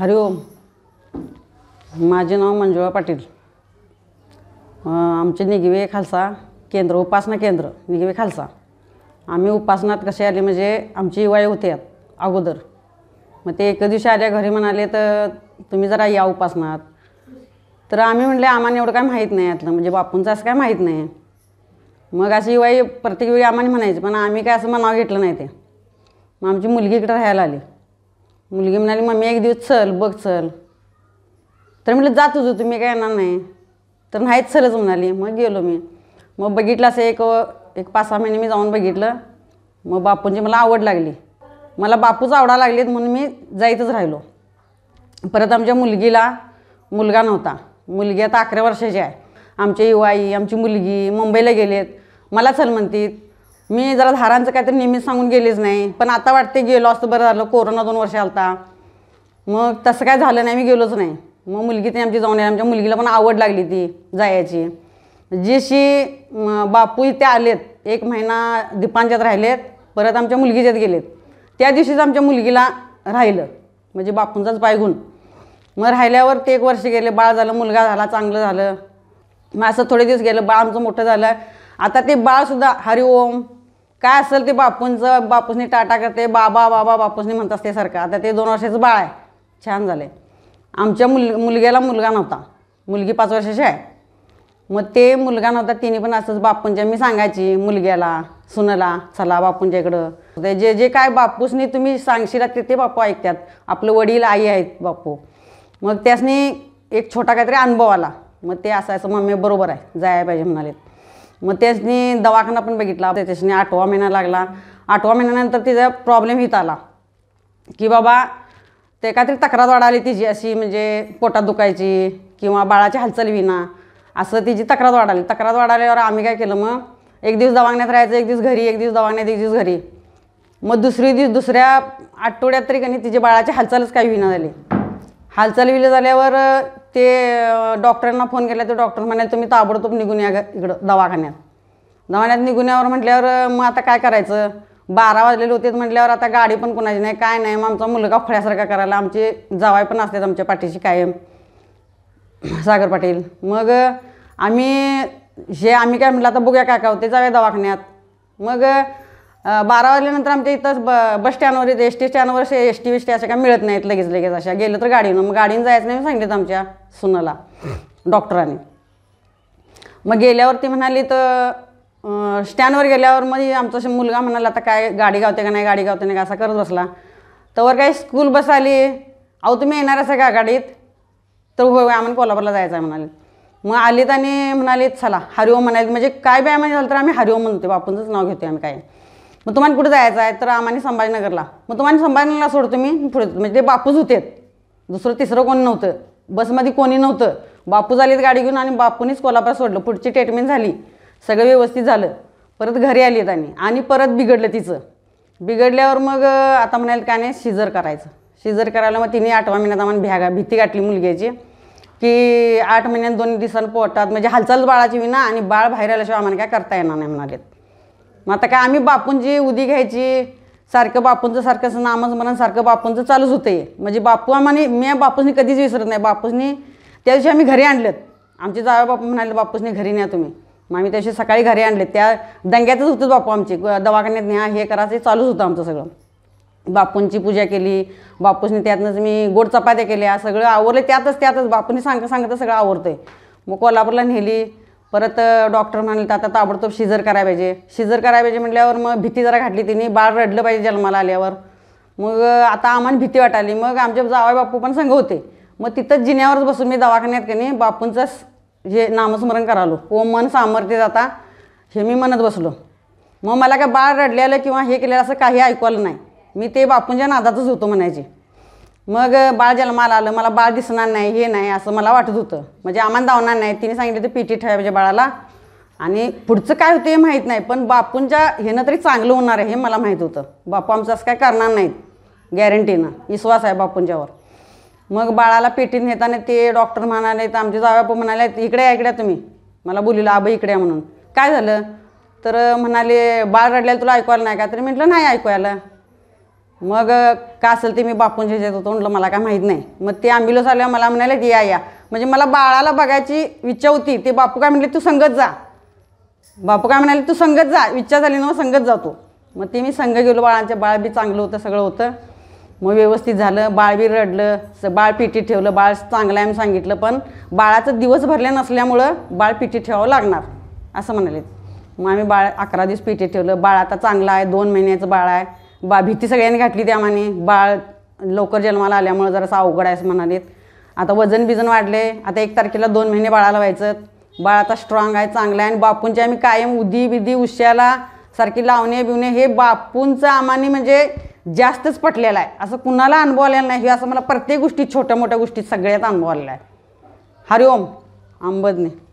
हरिओम माझे नाव मंजुळा पाटील आमचे निगवे खालसा केंद्र उपासना केंद्र निगवे खालसा आम्ही उपासनात कसे आले म्हणजे आमची वाय होते अगोदर मग ते एक दिवशी आल्या घरी म्हणाले तर तुम्ही जरा या उपासनात तर आम्ही म्हटले आम्हाला एवढं काय माहीत नाही यातलं म्हणजे बापूंचं असं काय माहीत नाही मग अशी वाई प्रत्येक वेळी आम्हाला म्हणायची पण आम्ही काय असं मनाव घेतलं नाही ते मग आमची मुलगी इकडं राहायला आली मुलगी म्हणाली मम्मी एक दिवस चल बघ चल तर म्हटलं जात होतो तुम्ही काय येणार नाही तर नाहीच चलच म्हणाली मग गेलो मी मग बघितलं असं एक एक पाच सहा महिने मी जाऊन बघितलं मग बापूंची मला आवड लागली मला बापूच आवडा लागलीत म्हणून मी जायतच राहिलो परत आमच्या मुलगीला मुलगा नव्हता मुलगी आता अकरा वर्षाची आहे आमची युवाई आमची मुलगी मुंबईला गेलेत मला चल म्हणतीत मी जरा धारांचं काहीतरी नेहमीच सांगून गेलीच नाही पण आता वाटते गेलो असतं बरं झालं कोरोना दोन वर्ष आलता मग तसं काय झालं नाही मी गेलोच नाही मग मुलगी ती आमची जाऊन आमच्या मुलगीला पण आवड लागली ती जायची जीशी बापू इथे आलेत एक महिना दीपांच्यात राहिलेत परत आमच्या मुलगीच्यात गेलेत त्या दिवशीच आमच्या मुलगीला राहिलं म्हणजे बापूंचाच पायगुण मग राहिल्यावर ते एक वर्ष गेले बाळ झालं मुलगा झाला चांगलं झालं मग असं थोडे दिवस गेलं बाळ आमचं मोठं झालं आता ते बाळसुद्धा हरिओम काय असेल ते बापूंचं बापूसनी टाटा करते बाबा बाबा बापूसनी म्हणत असते सारखं आता ते दोन वर्षाचं बाळ आहे छान झालं आहे आमच्या मुल मुलग्याला मुलगा नव्हता मुलगी पाच वर्षाची आहे मग ते मुलगा नव्हता तिने पण असंच बापूंच्या मी सांगायची मुलग्याला सुनाला चला बापूंच्या इकडं जे जे काय बापूसनी तुम्ही सांगशील ते ते बापू ऐकतात आपलं वडील आई आहेत बापू मग त्यासनी एक छोटा काहीतरी अनुभव आला मग ते असायचं मम्मी बरोबर आहे जायला पाहिजे म्हणाले मग त्याचनी दवाखाना पण बघितला त्याच्यानी आठवा महिना लागला आठवा महिन्यानंतर तिचा प्रॉब्लेम हित आला की बाबा ते काहीतरी तक्रार वाढाली तिची अशी म्हणजे पोटात दुखायची किंवा बाळाची हालचाल विना असं तिची तक्रार वाढाली तक्रार वाढाल्यावर आम्ही काय केलं मग एक दिवस दवाखान्यात राहायचं एक दिवस घरी एक दिवस दवाखान्यात एक दिवस घरी मग दुसरी दिवस दुसऱ्या आठवड्यात तरी कधी तिची बाळाची हालचालच काही विना झाली हालचाल विली झाल्यावर ते डॉक्टरांना फोन केला तर डॉक्टर म्हणाले तुम्ही ताबडतोब निघून या इकडं दवाखान्यात दवाखान्यात निघून यावर म्हटल्यावर मग आता काय करायचं बारा वाजलेले होते म्हटल्यावर आता गाडी पण कोणाची नाही काय नाही मग आमचा मुलगा फळ्यासारखा करायला आमचे जावाय पण असतात आमच्या पाठीशी कायम सागर पाटील मग आम्ही हे आम्ही काय म्हटलं आता बघूया काय काय होते जाऊया दवाखान्यात मग बारा वाजल्यानंतर आमच्या इथं ब बस स्टँडवर एस टी स्टँडवर असे एस टी विष्टी अशा काय मिळत नाहीत लगेच लगेच अशा गेलं तर गाडीनं मग गाडीनं जायचं नाही सांगितलं आमच्या सुनाला डॉक्टरांनी मग गेल्यावरती म्हणाली तर स्टँडवर गेल्यावर मग आमचा मुलगा म्हणाला आता काय गाडी गावते का नाही गाडी गावते नाही का असा करत बसला तर काय स्कूल बस आली अहो तुम्ही येणार असा का गाडीत तर होय आम्हाला कोल्हापूरला जायचं आहे म्हणाले मग आलीत आणि म्हणालीत चला हरिओम म्हणाली म्हणजे काय बाय म्हणजे झालं तर आम्ही हरिओम म्हणतो बापूंचंच नाव घेतो आम्ही काय मग तुम्हाला कुठं जायचं आहे तर आम्हाला संभाजीनगरला मग तुम्हाला संभाजीनगरला सोडतो मी पुढे म्हणजे ते बापूच होते दुसरं तिसरं कोणी नव्हतं बसमध्ये कोणी नव्हतं बापू आहेत गाडी घेऊन आणि बापूनीच कोल्हापूर सोडलं पुढची ट्रीटमेंट झाली सगळं व्यवस्थित झालं परत घरी आली आहेत आणि आणि परत बिघडलं तिचं बिघडल्यावर मग आता म्हणाल काय नाही शिजर करायचं शिजर करायला मग तिने आठवा महिन्यात आम्हाला भ्यागा भीती गाठली मुलग्याची की आठ महिन्यात दोन दिवसांनी पोटात म्हणजे हालचाल बाळाची विना आणि बाळ बाहेर आल्याशिवाय आम्हाला काय करता येणार नाही म्हणालेत मग आता काय आम्ही बापूंची उदी घ्यायची सारखं बापूंचं सारखं नामस्मरण सारखं बापूंचं चालूच होतं म्हणजे बापू आम्हाने मी बापूसनी कधीच विसरत नाही बापूसनी त्या दिवशी आम्ही घरी आणलेत आमचे जावे बापू म्हणाले बापूसनी घरी न्या तुम्ही मग आम्ही त्या दिवशी सकाळी घरी आणले त्या दंग्यातच होतं बापू आमचे दवाखान्यात न्या हे करायचं चालूच होतं आमचं सगळं बापूंची पूजा केली बापूसनी त्यातनंच मी गोड चपात्या केल्या सगळं आवरले त्यातच त्यातच बापूंनी सांगता सांगतं सगळं आवरतं मग कोल्हापूरला नेली परत डॉक्टर तर आता ताबडतोब शिजर करायला पाहिजे शिजर करायला पाहिजे म्हटल्यावर मग भीती जरा घातली तिने बाळ रडलं पाहिजे जन्माला आल्यावर मग आता आम्हाला भीती वाटाली मग आमचे जावई बापू पण संघ होते मग तिथंच जिन्यावरच बसून मी दवाखान्यात की नाही बापूंचंच हे नामस्मरण करालो ओ हो, मन सामर्थ्य जाता हे मी म्हणत बसलो मग मला काय बाळ रडलेलं किंवा हे केलेलं असं काही ऐकवलं नाही मी ते बापूंच्या नादातच होतो म्हणायचे मग बाळ माल आलं मला बाळ दिसणार नाही हे नाही असं मला वाटत होतं म्हणजे आम्हाला धावणार नाही तिने सांगितलं ते पेटी ठेवा म्हणजे बाळाला आणि पुढचं काय होतं हे माहीत नाही पण बापूंच्या ह्यानं तरी चांगलं होणार आहे हे मला माहीत होतं बापू आमचं असं काय करणार नाहीत गॅरंटीनं विश्वास आहे बापूंच्यावर मग बाळाला पेटीने नेताना ते डॉक्टर म्हणाले तर आमचे बापू म्हणाले इकडे इकडे तुम्ही मला बोलिला आबा इकडे म्हणून काय झालं तर म्हणाले बाळ रडल्याला तुला ऐकवायला नाही का तरी म्हटलं नाही ऐकवायला मग का असेल ते मी बापूंच्या ह्याच्यात होतो म्हटलं मला काय माहीत नाही मग ते आंबिलोस आल्यावर मला म्हणाले की या या म्हणजे मला बाळाला बघायची इच्छा होती ते बापू काय म्हटले तू संगत जा बापू काय म्हणाले तू संगत जा इच्छा झाली ना मग संगत जातो मग ते मी संघ गेलो बाळांचे बाळ बी चांगलं होतं सगळं होतं मग व्यवस्थित झालं बाळ बी रडलं स बाळ पिटीत ठेवलं बाळ चांगलं आहे मी सांगितलं पण बाळाचं दिवस भरले नसल्यामुळं बाळ पिटीत ठेवावं लागणार असं म्हणाले मग आम्ही बाळ अकरा दिवस पिटीत ठेवलं बाळ आता चांगलं आहे दोन महिन्याचं बाळ आहे बा भीती सगळ्यांनी घातली त्या माने बाळ लवकर जन्माला आल्यामुळं जरासं अवघड आहेस म्हणालेत आता वजन बिजन वाढले आता एक तारखेला दोन महिने बाळाला व्हायचं बाळ आता स्ट्रॉंग आहे चांगलं आहे आणि बापूंची आम्ही कायम उदी बिदी उश्याला सारखी लावणे बिवणे हे बापूंचं आम्हाने म्हणजे जास्तच पटलेलं आहे असं कुणाला अनुभव आलेला नाही हे असं मला प्रत्येक गोष्टीत छोट्या मोठ्या गोष्टीत सगळ्यात अनुभव आलेला आहे हरिओम अंबदने